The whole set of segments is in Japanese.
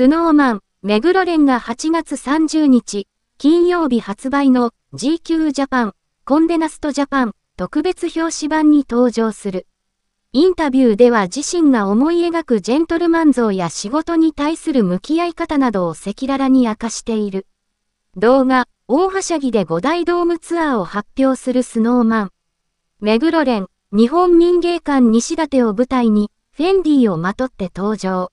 スノーマン、目黒蓮が8月30日、金曜日発売の GQ ジャパン、コンデナストジャパン特別表紙版に登場する。インタビューでは自身が思い描くジェントルマン像や仕事に対する向き合い方などを赤裸々に明かしている。動画、大はしゃぎで5大ドームツアーを発表するスノーマン。目黒蓮、日本民芸館西館を舞台に、フェンディをまとって登場。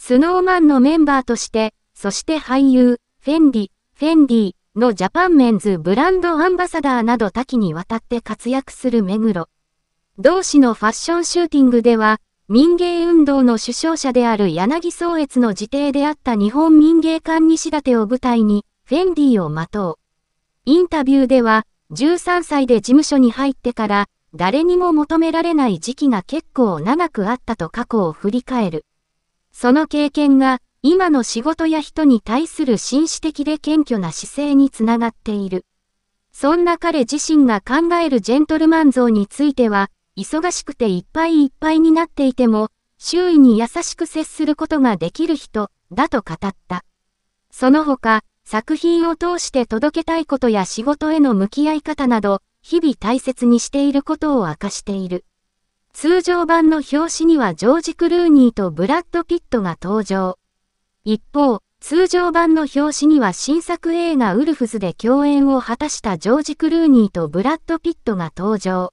スノーマンのメンバーとして、そして俳優、フェンディ、フェンディのジャパンメンズブランドアンバサダーなど多岐にわたって活躍する目黒。同志のファッションシューティングでは、民芸運動の首相者である柳宗悦の辞邸であった日本民芸館西立を舞台に、フェンディをまとう。インタビューでは、13歳で事務所に入ってから、誰にも求められない時期が結構長くあったと過去を振り返る。その経験が今の仕事や人に対する紳士的で謙虚な姿勢につながっている。そんな彼自身が考えるジェントルマン像については、忙しくていっぱいいっぱいになっていても、周囲に優しく接することができる人、だと語った。その他、作品を通して届けたいことや仕事への向き合い方など、日々大切にしていることを明かしている。通常版の表紙にはジョージ・クルーニーとブラッド・ピットが登場。一方、通常版の表紙には新作映画ウルフズで共演を果たしたジョージ・クルーニーとブラッド・ピットが登場。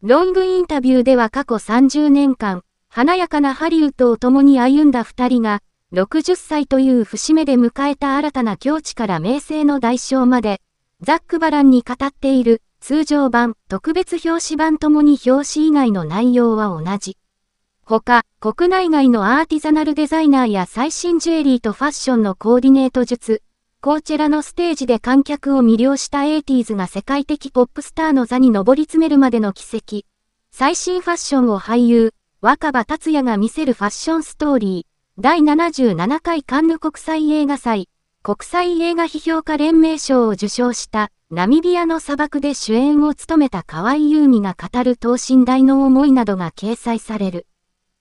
ロングインタビューでは過去30年間、華やかなハリウッドを共に歩んだ2人が、60歳という節目で迎えた新たな境地から名声の代償まで、ザック・バランに語っている通常版、特別表紙版ともに表紙以外の内容は同じ。他、国内外のアーティザナルデザイナーや最新ジュエリーとファッションのコーディネート術、コーチェラのステージで観客を魅了したエイティーズが世界的ポップスターの座に上り詰めるまでの奇跡。最新ファッションを俳優、若葉達也が見せるファッションストーリー。第77回カンヌ国際映画祭、国際映画批評家連盟賞を受賞した。ナミビアの砂漠で主演を務めた河合優美が語る等身大の思いなどが掲載される。